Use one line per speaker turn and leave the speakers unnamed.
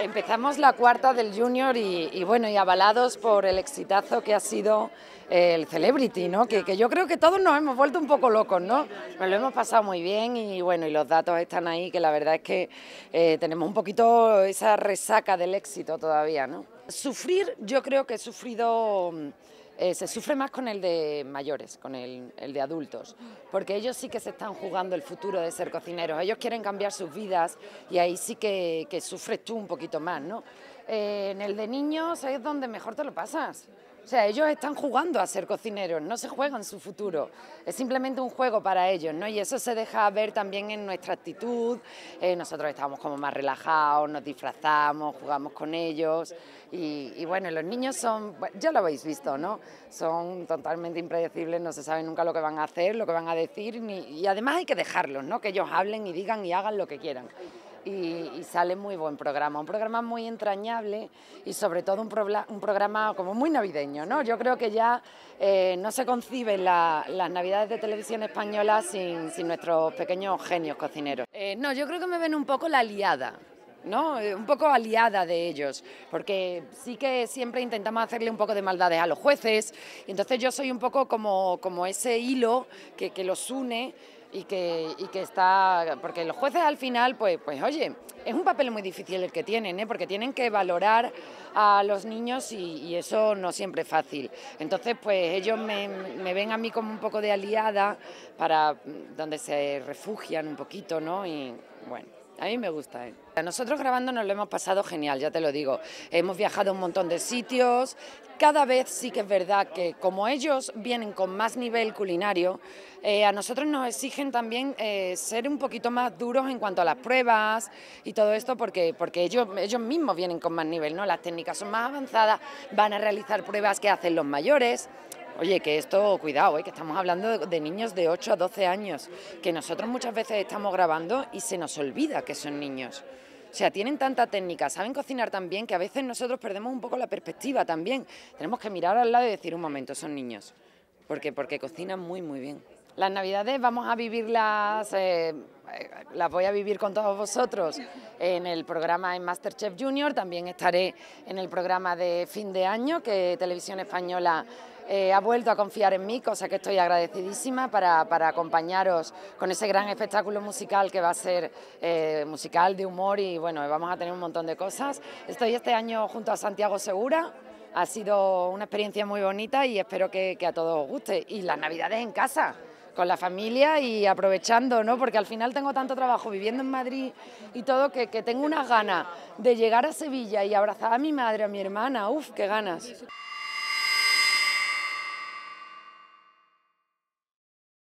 Empezamos la cuarta del Junior y, bueno, y avalados por el exitazo que ha sido eh, el Celebrity, ¿no? Que, yo creo que todos nos hemos vuelto un poco locos, ¿no? Nos lo hemos pasado muy bien y bueno, y los datos están ahí, que la verdad es que eh, tenemos un poquito esa resaca del éxito todavía, ¿no? Sufrir, yo creo que he sufrido eh, se sufre más con el de mayores, con el, de adultos, porque ellos sí que se están jugando el futuro de ser cocineros, ellos quieren cambiar sus vidas y ahí sí que, sufres tú un poquito más, ¿no? Eh, en el de niños es donde mejor te lo pasas. O sea, ellos están jugando a ser cocineros, no se juegan su futuro, es simplemente un juego para ellos, ¿no? Y eso se deja ver también en nuestra actitud, eh, nosotros estamos como más relajados, nos disfrazamos, jugamos con ellos y, bueno, los niños son, ya lo habéis visto, ¿no? Son totalmente impredecibles, no se sabe nunca lo que van a hacer, lo que van a decir y además hay que dejarlos, ¿no? Que ellos hablen y digan y hagan lo que quieran y, sale muy buen programa, un programa muy entrañable y sobre todo un, un programa como muy navideño, ¿no? Yo creo que ya eh, no se conciben las navidades de televisión española sin, nuestros pequeños genios cocineros. Eh, no, yo creo que me ven un poco la aliada ¿no? Eh, un poco aliada de ellos, porque sí que siempre intentamos hacerle un poco de maldades a los jueces, ...y entonces yo soy un poco como, como ese hilo que, que los une y que, y que está... Porque los jueces al final, pues, pues oye, es un papel muy difícil el que tienen, ¿eh? porque tienen que valorar a los niños y, eso no siempre es fácil. Entonces, pues ellos me, me, ven a mí como un poco de aliada para mm, donde se refugian un poquito, ¿no? Y bueno. A mí me gusta. ¿eh? A nosotros grabando nos lo hemos pasado genial, ya te lo digo. Hemos viajado a un montón de sitios. Cada vez sí que es verdad que como ellos vienen con más nivel culinario, eh, a nosotros nos exigen también eh, ser un poquito más duros en cuanto a las pruebas y todo esto, porque, porque ellos, ellos mismos vienen con más nivel, ¿no? Las técnicas son más avanzadas, van a realizar pruebas que hacen los mayores. Oye, que esto, cuidado, eh, que estamos hablando de, niños de 8 a 12 años, que nosotros muchas veces estamos grabando y se nos olvida que son niños. O sea, tienen tanta técnica, saben cocinar tan bien que a veces nosotros perdemos un poco la perspectiva también. Tenemos que mirar al lado y decir, un momento, son niños. Porque, porque cocinan muy, muy bien. Las navidades vamos a vivirlas, eh, eh, las voy a vivir con todos vosotros en el programa en Masterchef Junior, también estaré en el programa de fin de año que Televisión Española eh, ha vuelto a confiar en mí, cosa que estoy agradecidísima para, para acompañaros con ese gran espectáculo musical que va a ser eh, musical de humor y bueno, vamos a tener un montón de cosas. Estoy este año junto a Santiago Segura. Ha sido una experiencia muy bonita y espero que, a todos os guste. Y las navidades en casa, con la familia y aprovechando, ¿no? Porque al final tengo tanto trabajo viviendo en Madrid y todo que, tengo unas ganas de llegar a Sevilla y abrazar a mi madre, a mi hermana, ¡uf! qué ganas.